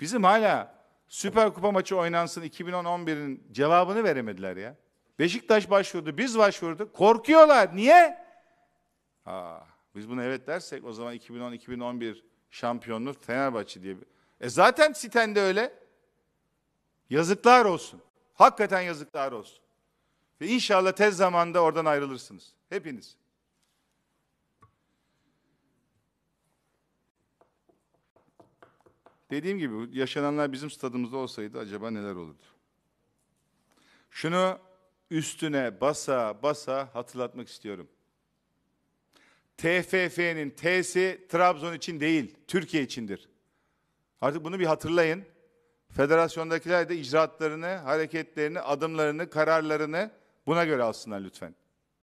Bizim hala Süper Kupa maçı oynansın 2010-11'in cevabını veremediler ya. Beşiktaş başvurdu, biz başvurduk. Korkuyorlar. Niye? Aa, biz bunu evet dersek o zaman 2010-2011 şampiyonluk Fenerbahçe diye. Bir... E zaten sitende öyle. Yazıklar olsun. Hakikaten yazıklar olsun. Ve inşallah tez zamanda oradan ayrılırsınız. Hepiniz. Dediğim gibi yaşananlar bizim stadımızda olsaydı acaba neler olurdu? Şunu üstüne basa basa hatırlatmak istiyorum. TFF'nin T'si Trabzon için değil, Türkiye içindir. Artık bunu bir hatırlayın. Federasyondakiler de icraatlarını, hareketlerini, adımlarını, kararlarını buna göre alsınlar lütfen.